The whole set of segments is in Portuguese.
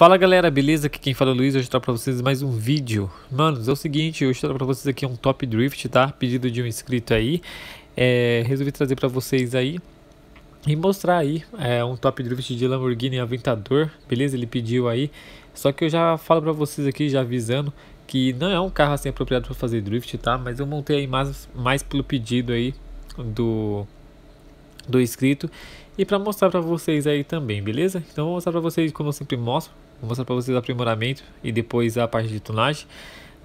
Fala galera, beleza? Aqui quem fala é o Luiz, hoje eu trago pra vocês mais um vídeo. Manos, é o seguinte, hoje eu trago pra vocês aqui um top drift, tá? Pedido de um inscrito aí. É, resolvi trazer pra vocês aí e mostrar aí é, um top drift de Lamborghini Aventador, beleza? Ele pediu aí. Só que eu já falo pra vocês aqui, já avisando, que não é um carro assim apropriado pra fazer drift, tá? Mas eu montei aí mais, mais pelo pedido aí do, do inscrito e para mostrar para vocês aí também, beleza? Então vou mostrar para vocês como eu sempre mostro, Vou mostrar para vocês o aprimoramento e depois a parte de tunagem.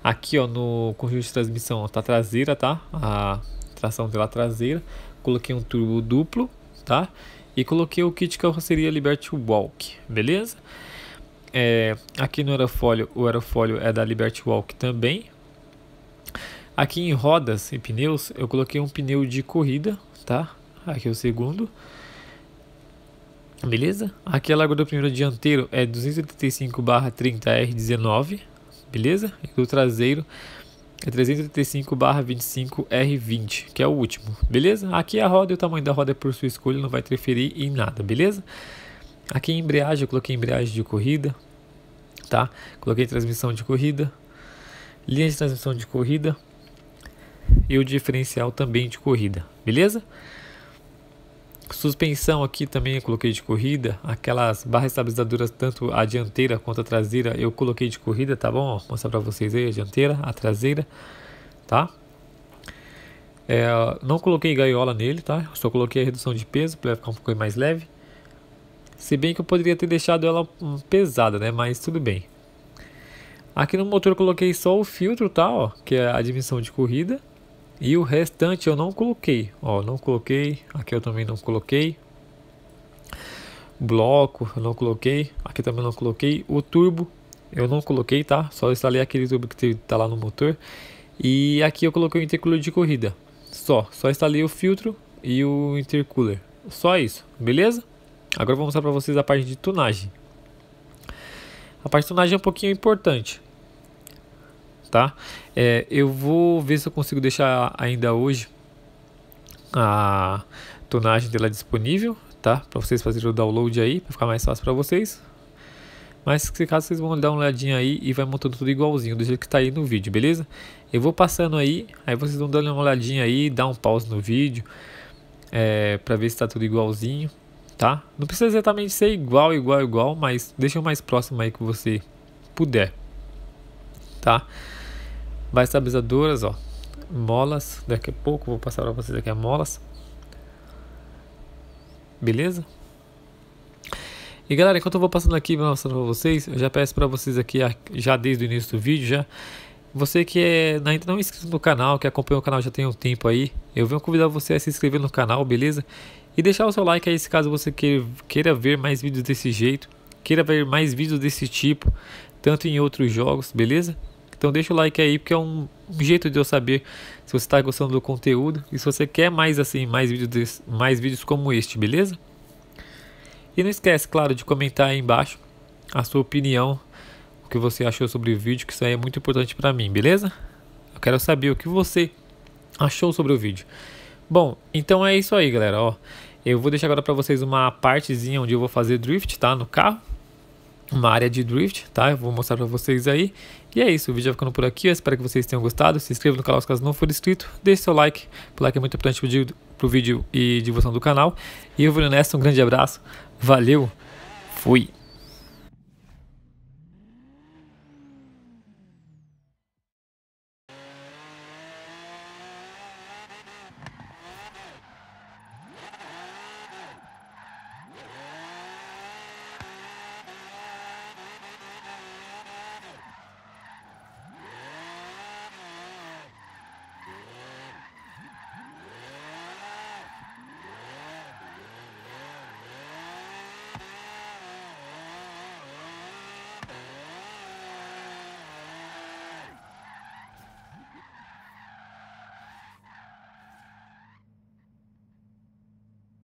Aqui ó, no conjunto de transmissão ó, tá traseira, tá? A tração dela traseira. Coloquei um turbo duplo, tá? E coloquei o kit carroceria Liberty Walk, beleza? É, aqui no aerofólio, o aerofólio é da Liberty Walk também. Aqui em rodas e pneus, eu coloquei um pneu de corrida, tá? Aqui é o segundo beleza? Aqui a é largura do primeiro dianteiro é 285 barra 30 R19, beleza? E do traseiro é 385 barra 25 R20, que é o último, beleza? Aqui é a roda e o tamanho da roda é por sua escolha, não vai interferir em nada, beleza? Aqui em é embreagem, eu coloquei embreagem de corrida, tá? Coloquei transmissão de corrida, linha de transmissão de corrida e o diferencial também de corrida, beleza? Suspensão aqui também eu coloquei de corrida, aquelas barras estabilizadoras tanto a dianteira quanto a traseira eu coloquei de corrida, tá bom? Vou mostrar para vocês aí a dianteira, a traseira, tá? É, não coloquei gaiola nele, tá? Só coloquei a redução de peso para ficar um pouco mais leve. Se bem que eu poderia ter deixado ela pesada, né? Mas tudo bem. Aqui no motor eu coloquei só o filtro, tá? Ó, que é a dimensão de corrida. E o restante eu não coloquei, ó, não coloquei, aqui eu também não coloquei. Bloco eu não coloquei, aqui também não coloquei. O turbo eu não coloquei, tá? Só instalei aquele turbo que tá lá no motor. E aqui eu coloquei o intercooler de corrida, só. Só instalei o filtro e o intercooler, só isso, beleza? Agora eu vou mostrar para vocês a parte de tunagem. A parte de tunagem é um pouquinho importante tá? É, eu vou ver se eu consigo deixar ainda hoje a tonagem dela disponível, tá? Para vocês fazerem o download aí, para ficar mais fácil para vocês. Mas se caso vocês vão dar uma olhadinha aí e vai montando tudo igualzinho, do jeito que está aí no vídeo, beleza? Eu vou passando aí, aí vocês vão dando uma olhadinha aí, dar um pause no vídeo, é, para ver se está tudo igualzinho, tá? Não precisa exatamente ser igual, igual, igual, mas deixa o mais próximo aí que você puder, Tá? estabilizadoras, ó. Molas, daqui a pouco vou passar para vocês aqui a molas. Beleza? E galera, enquanto eu vou passando aqui mostrando para vocês, eu já peço para vocês aqui, já desde o início do vídeo, já você que é, ainda não é inscrito no canal, que acompanha o canal já tem um tempo aí, eu venho convidar você a se inscrever no canal, beleza? E deixar o seu like aí se caso você queira, queira ver mais vídeos desse jeito, queira ver mais vídeos desse tipo, tanto em outros jogos, beleza? Então deixa o like aí, porque é um jeito de eu saber se você está gostando do conteúdo e se você quer mais assim, mais vídeos, mais vídeos como este, beleza? E não esquece, claro, de comentar aí embaixo a sua opinião, o que você achou sobre o vídeo, que isso aí é muito importante para mim, beleza? Eu quero saber o que você achou sobre o vídeo. Bom, então é isso aí, galera, ó. Eu vou deixar agora para vocês uma partezinha onde eu vou fazer drift, tá? No carro uma área de drift, tá? Eu vou mostrar para vocês aí. E é isso, o vídeo vai ficando por aqui, eu espero que vocês tenham gostado. Se inscreva no canal se caso não for inscrito, deixe seu like, o like é muito importante pro vídeo e divulgação do canal. E eu vou nessa, um grande abraço, valeu, fui!